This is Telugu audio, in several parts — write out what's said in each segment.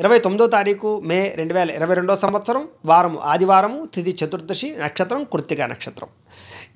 ఇరవై తొమ్మిదో తారీఖు మే రెండు వేల ఇరవై రెండో సంవత్సరం వారము ఆదివారము తిథి చతుర్దశి నక్షత్రం కృత్తిక నక్షత్రం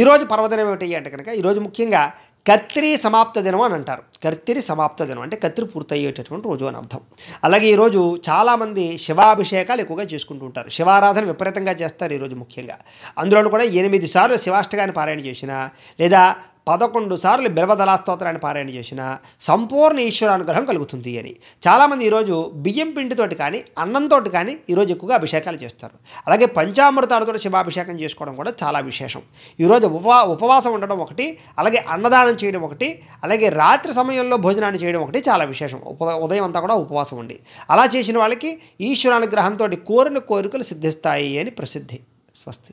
ఈరోజు పర్వదినం ఏమిటి అంటే కనుక ఈరోజు ముఖ్యంగా కత్రి సమాప్త దినం అని అంటారు కత్తిరి సమాప్త దినం అంటే కత్రి పూర్తయ్యేటటువంటి రోజు అని అర్థం అలాగే ఈరోజు చాలామంది శివాభిషేకాలు ఎక్కువగా చేసుకుంటూ ఉంటారు శివారాధన విపరీతంగా చేస్తారు ఈరోజు ముఖ్యంగా అందులో కూడా ఎనిమిది సార్లు శివాష్టకాన్ని పారాయణ చేసినా లేదా పదకొండు సార్లు బిల్వదలాస్తోత్రాన్ని పారాయణ చేసిన సంపూర్ణ ఈశ్వరానుగ్రహం కలుగుతుంది అని చాలామంది ఈరోజు బియ్యం పిండితోటి కానీ అన్నంతో కానీ ఈరోజు ఎక్కువగా అభిషేకాలు చేస్తారు అలాగే పంచామృతాలతో శివాభిషేకం చేసుకోవడం కూడా చాలా విశేషం ఈరోజు ఉపవా ఉపవాసం ఉండడం ఒకటి అలాగే అన్నదానం చేయడం ఒకటి అలాగే రాత్రి సమయంలో భోజనాన్ని చేయడం ఒకటి చాలా విశేషం ఉదయం అంతా కూడా ఉపవాసం ఉండి అలా చేసిన వాళ్ళకి ఈశ్వరానుగ్రహంతో కోరిన కోరికలు సిద్ధిస్తాయి అని ప్రసిద్ధి స్వస్తి